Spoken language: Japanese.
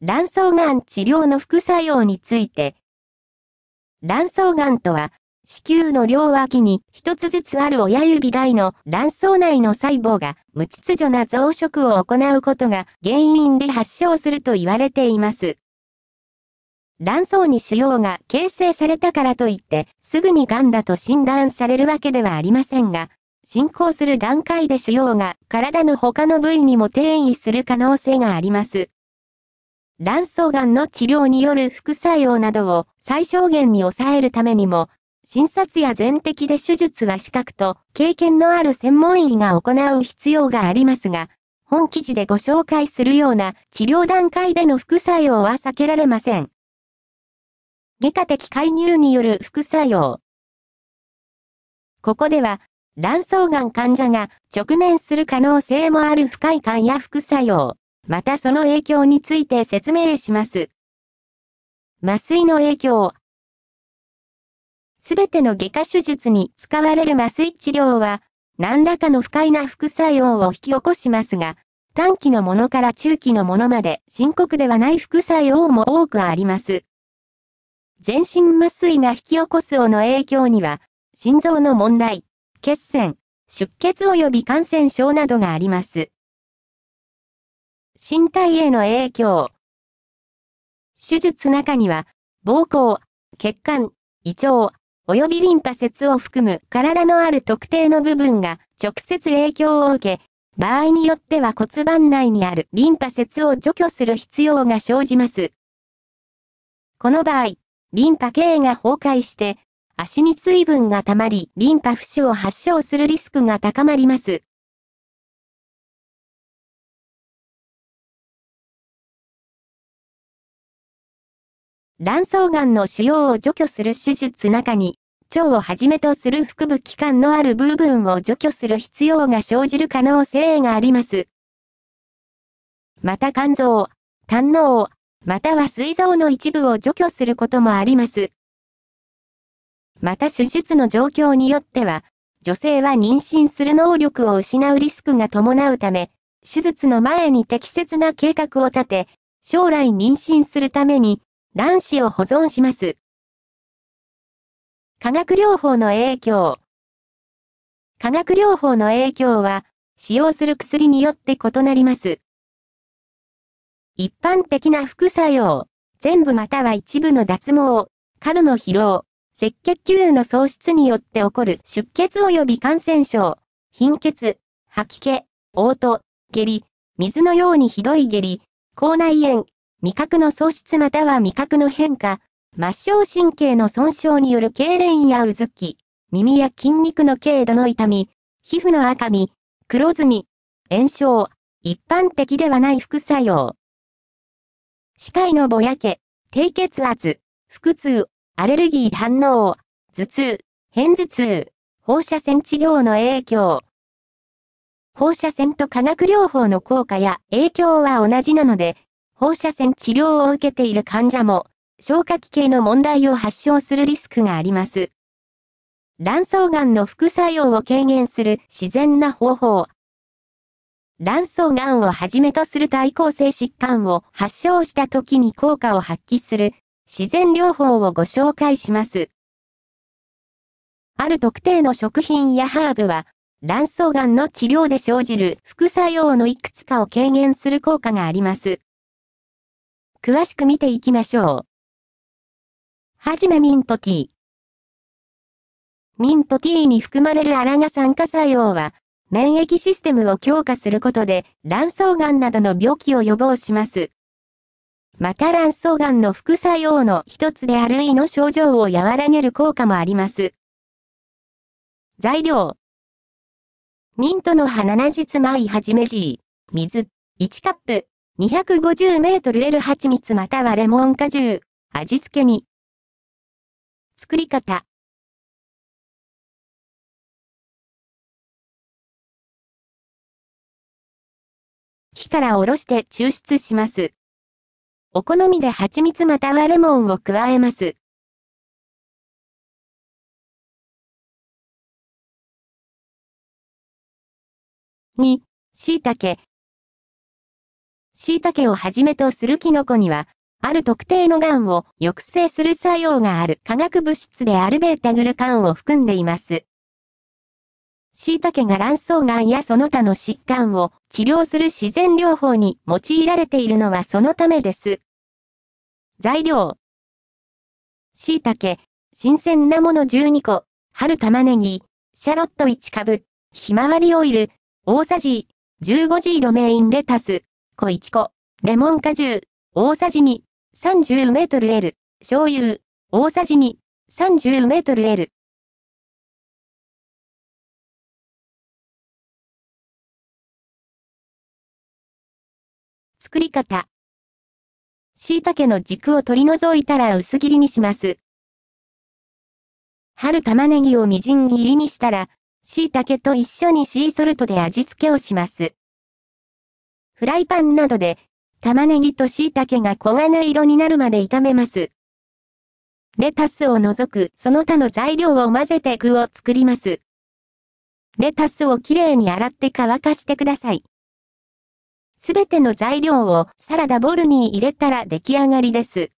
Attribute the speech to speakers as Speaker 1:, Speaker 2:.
Speaker 1: 卵巣がん治療の副作用について、卵巣がんとは、子宮の両脇に一つずつある親指大の卵巣内の細胞が無秩序な増殖を行うことが原因で発症すると言われています。卵巣に腫瘍が形成されたからといって、すぐに癌だと診断されるわけではありませんが、進行する段階で腫瘍が体の他の部位にも転移する可能性があります。卵巣がんの治療による副作用などを最小限に抑えるためにも、診察や全摘で手術は資格と経験のある専門医が行う必要がありますが、本記事でご紹介するような治療段階での副作用は避けられません。外科的介入による副作用。ここでは、卵巣がん患者が直面する可能性もある不快感や副作用。またその影響について説明します。麻酔の影響。すべての外科手術に使われる麻酔治療は、何らかの不快な副作用を引き起こしますが、短期のものから中期のものまで深刻ではない副作用も多くあります。全身麻酔が引き起こすおの影響には、心臓の問題、血栓、出血及び感染症などがあります。身体への影響。手術中には、膀胱、血管、胃腸、及びリンパ節を含む体のある特定の部分が直接影響を受け、場合によっては骨盤内にあるリンパ節を除去する必要が生じます。この場合、リンパ系が崩壊して、
Speaker 2: 足に水分が溜まり、リンパ浮腫を発症するリスクが高まります。卵巣がんの腫瘍を除去する手術中
Speaker 1: に、腸をはじめとする腹部器官のある部分を除去する必要が生じる可能性があります。また肝臓、胆脳、または膵臓の一部を除去することもあります。また手術の状況によっては、女性は妊娠する能力を失うリスクが伴うため、手術の前に適切な計画を立て、将来妊娠するために卵子を保存します。化学療法の影響。化学療法の影響は、使用する薬によって異なります。一般的な副作用、全部または一部の脱毛、過度の疲労、赤血球の喪失によって起こる出血及び感染症、貧血、吐き気、嘔吐、下痢、水のようにひどい下痢、口内炎、味覚の喪失または味覚の変化、末梢神経の損傷による痙攣やうずき、耳や筋肉の軽度の痛み、皮膚の赤み、黒ずみ、炎症、一般的ではない副作用。視界のぼやけ、低血圧、腹痛、アレルギー反応、頭痛、偏頭痛、放射線治療の影響。放射線と化学療法の効果や影響は同じなので、放射線治療を受けている患者も、消化器系の問題を発症するリスクがあります。卵巣がんの副作用を軽減する自然な方法。卵巣がんをはじめとする対抗性疾患を発症した時に効果を発揮する自然療法をご紹介します。ある特定の食品やハーブは、卵巣がんの治療で生じる副作用のいくつかを軽減する効果があります。詳しく見ていきましょう。はじめミントティー。ミントティーに含まれるアラが酸化作用は、免疫システムを強化することで、卵巣がんなどの病気を予防します。また卵巣がんの副作用の一つである胃の症状を和らげる効果もあります。材料。ミントの葉7日前はじめじ水、1カップ。250ml 蜂
Speaker 2: 蜜またはレモン果汁。味付けに。作り方。火からおろして抽出します。お好みで蜂蜜またはレモンを加えます。2、椎茸、椎茸をはじめとするキノコに
Speaker 1: は、ある特定の癌を抑制する作用がある化学物質でアルベータグルカンを含んでいます。椎茸が卵巣癌やその他の疾患を治療する自然療法に用いられているのはそのためです。材料。椎茸、新鮮なもの12個、春玉ねぎ、シャロット1株、ひまわりオイル、大さじ15ジーロメインレタス、個1個、レモン果汁、大さ
Speaker 2: じ2、30メートル L、醤油、大さじ2、30メートル L。作り方。椎茸の軸を取り除いたら薄切りにします。
Speaker 1: 春玉ねぎをみじん切りにしたら、椎茸と一緒にシーソルトで味付けをします。フライパンなどで、玉ねぎと椎茸が黄金色になるまで炒めます。レタスを除くその他の材料を混ぜて具を作ります。レタスをきれいに洗って乾かしてください。すべての材料をサラダボウルに入れたら出来上がりです。